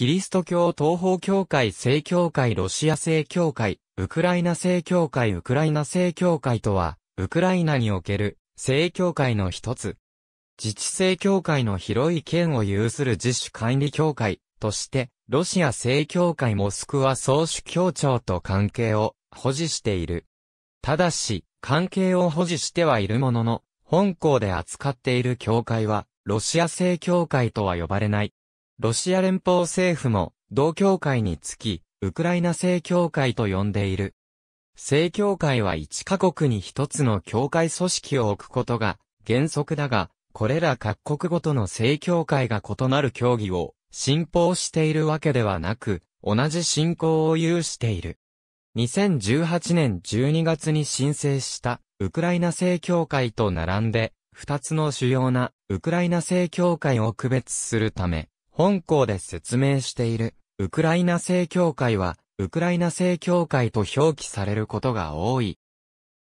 キリスト教東方教会正教会ロシア正教会、ウクライナ正教会ウクライナ正教会とは、ウクライナにおける正教会の一つ。自治正教会の広い県を有する自主管理教会として、ロシア正教会モスクワ総主教庁と関係を保持している。ただし、関係を保持してはいるものの、本校で扱っている教会は、ロシア正教会とは呼ばれない。ロシア連邦政府も、同協会につき、ウクライナ正教会と呼んでいる。正教会は1カ国に1つの教会組織を置くことが原則だが、これら各国ごとの正教会が異なる教義を信奉しているわけではなく、同じ信仰を有している。2018年12月に申請したウクライナ正教会と並んで、2つの主要なウクライナ正教会を区別するため、本校で説明している、ウクライナ正教会は、ウクライナ正教会と表記されることが多い。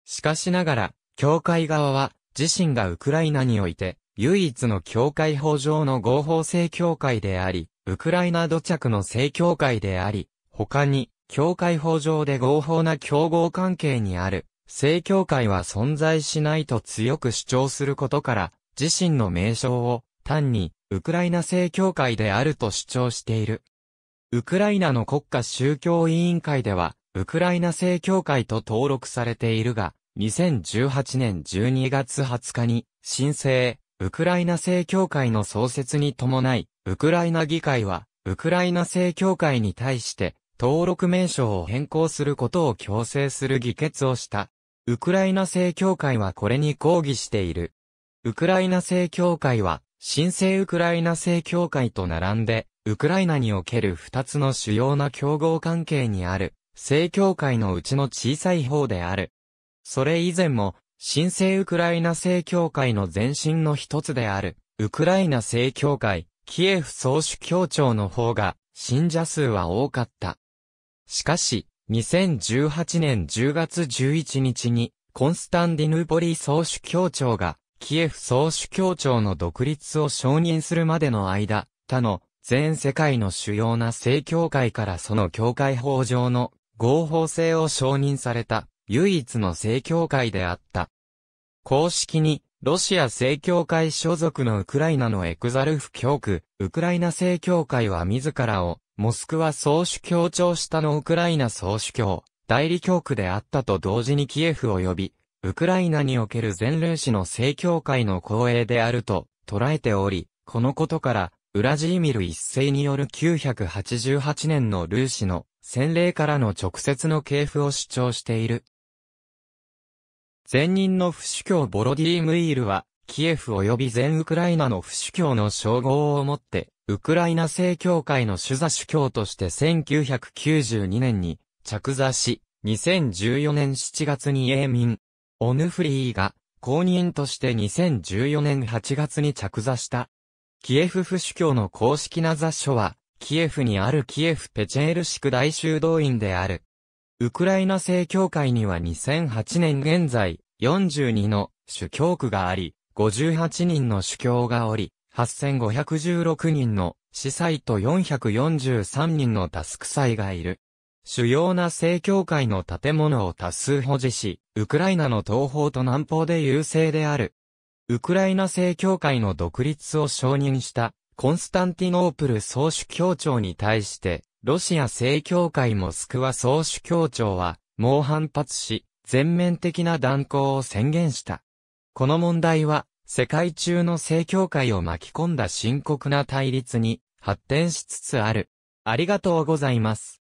しかしながら、教会側は、自身がウクライナにおいて、唯一の教会法上の合法正教会であり、ウクライナ土着の正教会であり、他に、教会法上で合法な競合関係にある、正教会は存在しないと強く主張することから、自身の名称を単に、ウクライナ正教会であると主張している。ウクライナの国家宗教委員会では、ウクライナ正教会と登録されているが、2018年12月20日に、申請、ウクライナ正教会の創設に伴い、ウクライナ議会は、ウクライナ正教会に対して、登録名称を変更することを強制する議決をした。ウクライナ正教会はこれに抗議している。ウクライナ正教会は、新生ウクライナ正教会と並んで、ウクライナにおける二つの主要な競合関係にある、正教会のうちの小さい方である。それ以前も、新生ウクライナ正教会の前身の一つである、ウクライナ正教会、キエフ総主教庁の方が、信者数は多かった。しかし、2018年10月11日に、コンスタンディヌーポリ総主教庁が、キエフ総主教庁の独立を承認するまでの間、他の全世界の主要な正教会からその教会法上の合法性を承認された唯一の正教会であった。公式にロシア正教会所属のウクライナのエクザルフ教区、ウクライナ正教会は自らをモスクワ総主教庁下のウクライナ総主教、代理教区であったと同時にキエフ及び、ウクライナにおける全例史の正教会の光栄であると捉えており、このことから、ウラジーミル一世による988年のルーシの洗礼からの直接の系譜を主張している。前任の不主教ボロディームイールは、キエフ及び全ウクライナの不主教の称号を持って、ウクライナ正教会の主座主教として1992年に着座し、2014年7月に永民、オヌフリーが公認として2014年8月に着座した。キエフ府主教の公式な雑書は、キエフにあるキエフペチェール宿大修道院である。ウクライナ正教会には2008年現在、42の主教区があり、58人の主教がおり、8516人の司祭と443人のタスク祭がいる。主要な正教会の建物を多数保持し、ウクライナの東方と南方で優勢である。ウクライナ正教会の独立を承認したコンスタンティノープル総主教庁に対して、ロシア正教会モスクワ総主教庁は、猛反発し、全面的な断交を宣言した。この問題は、世界中の正教会を巻き込んだ深刻な対立に発展しつつある。ありがとうございます。